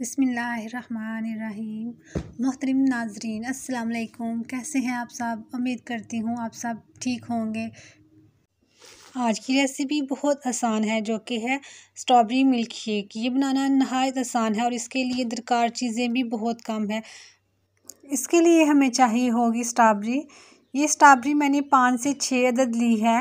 बसमीम मोहतरम नाजरीन असलकुम कैसे हैं आप सब उम्मीद करती हूँ आप सब ठीक होंगे आज की रेसिपी बहुत आसान है जो कि है स्ट्रॉबेरी मिल्क शेक ये बनाना नहायत आसान है और इसके लिए दरकार चीज़ें भी बहुत कम है इसके लिए हमें चाहिए होगी स्ट्रॉबेरी ये स्ट्रॉबेरी मैंने पाँच से छः अदद ली है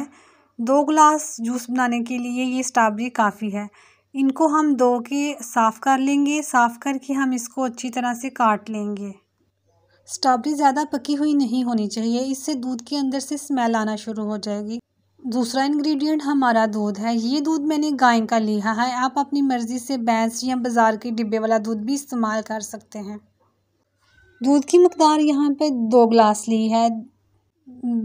दो गिलास जूस बनाने के लिए ये स्ट्रॉबेरी काफ़ी है इनको हम दो के साफ़ कर लेंगे साफ़ करके हम इसको अच्छी तरह से काट लेंगे स्ट्रॉबेरी ज़्यादा पकी हुई नहीं होनी चाहिए इससे दूध के अंदर से स्मेल आना शुरू हो जाएगी दूसरा इंग्रेडिएंट हमारा दूध है ये दूध मैंने गाय का लिया है आप अपनी मर्ज़ी से भैंस या बाज़ार के डिब्बे वाला दूध भी इस्तेमाल कर सकते हैं दूध की मकदार यहाँ पर दो गिलास ली है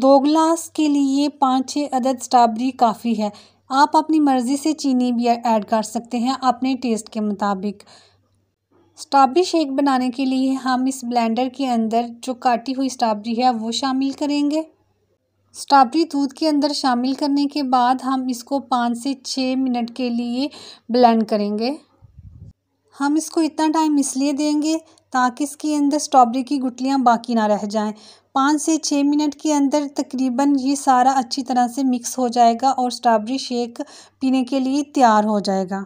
दो गिलास के लिए पाँच छः अदद स्ट्रॉबेरी काफ़ी है आप अपनी मर्ज़ी से चीनी भी ऐड कर सकते हैं अपने टेस्ट के मुताबिक स्ट्रॉबेरी शेक बनाने के लिए हम इस ब्लेंडर के अंदर जो काटी हुई स्ट्रॉबेरी है वो शामिल करेंगे स्ट्रॉबेरी दूध के अंदर शामिल करने के बाद हम इसको पाँच से छः मिनट के लिए ब्लेंड करेंगे हम इसको इतना टाइम इसलिए देंगे ताकि इसके अंदर स्ट्रॉबेरी की गुटलियाँ बाकी ना रह जाएं पाँच से छः मिनट के अंदर तकरीबन ये सारा अच्छी तरह से मिक्स हो जाएगा और स्ट्रॉबेरी शेक पीने के लिए तैयार हो जाएगा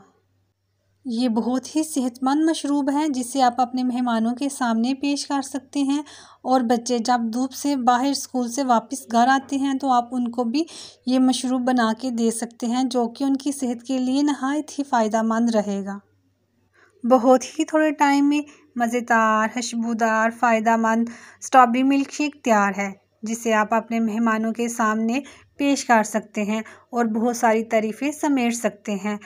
ये बहुत ही सेहतमंद मशरूब है जिसे आप अपने मेहमानों के सामने पेश कर सकते हैं और बच्चे जब धूप से बाहर स्कूल से वापस घर आते हैं तो आप उनको भी ये मशरूब बना के दे सकते हैं जो कि उनकी सेहत के लिए नहायत ही फ़ायदा मंद रहेगा बहुत ही थोड़े टाइम में मज़ेदार खुशबूदार फ़ायदा मंद स्ट्रॉबेरी शेक तैयार है जिसे आप अपने मेहमानों के सामने पेश कर सकते हैं और बहुत सारी तारीफ़ें समेट सकते हैं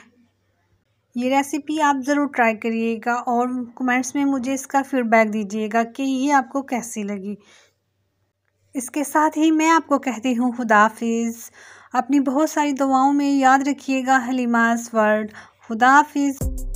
ये रेसिपी आप ज़रूर ट्राई करिएगा और कमेंट्स में मुझे इसका फीडबैक दीजिएगा कि ये आपको कैसी लगी इसके साथ ही मैं आपको कहती हूँ खुदाफिज अपनी बहुत सारी दुआओं में याद रखिएगा हलीमाज वर्ड खुदाफिज़